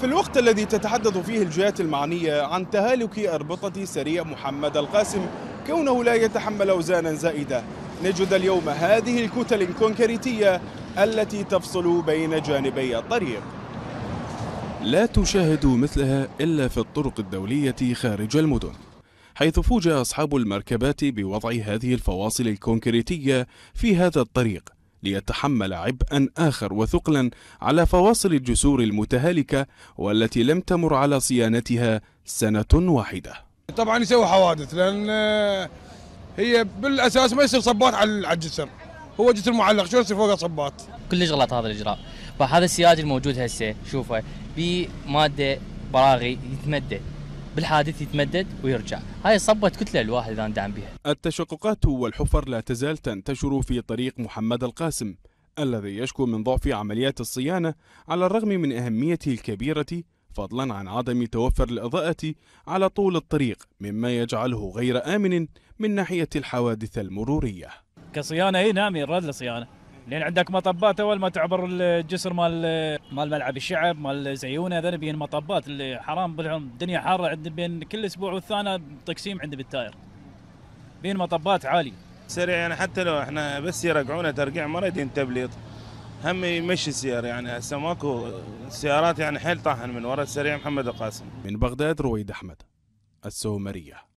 في الوقت الذي تتحدث فيه الجهات المعنية عن تهالك أربطة سريع محمد القاسم كونه لا يتحمل أوزانا زائدة نجد اليوم هذه الكتل الكونكريتية التي تفصل بين جانبي الطريق لا تشاهد مثلها إلا في الطرق الدولية خارج المدن حيث فوجئ أصحاب المركبات بوضع هذه الفواصل الكونكريتية في هذا الطريق ليتحمل عبئا آخر وثقلا على فواصل الجسور المتهالكة والتي لم تمر على صيانتها سنة واحدة طبعا يسوي حوادث لأن آه، هي بالأساس ما يصير صبات على الجسر هو جسر معلق شو يصير فوقه صبات كلش غلط هذا الإجراء فهذا السياج الموجود هسه شوفه بمادة براغي يتمدد بالحادث يتمدد ويرجع هاي صبة كتلة الواحد إذا ندعم بها التشققات والحفر لا تزال تنتشر في طريق محمد القاسم الذي يشكو من ضعف عمليات الصيانة على الرغم من أهميته الكبيرة فضلا عن عدم توفر الإضاءة على طول الطريق مما يجعله غير آمن من ناحية الحوادث المرورية كصيانة اي نعم يراد لصيانة لان عندك مطبات اول ما تعبر الجسر مال مال ملعب الشعب مال زيونه هذول بين مطبات اللي حرام بالعم الدنيا حاره عند بين كل اسبوع والثاني تقسيم عند بالتاير بين مطبات عالي سريع يعني حتى لو احنا بس يرقعونا ترقيع مرتين تبليط هم يمشي السيارة يعني هسه ماكو سيارات يعني حيل طاحن من ورا السريع محمد القاسم من بغداد رويد احمد السومريه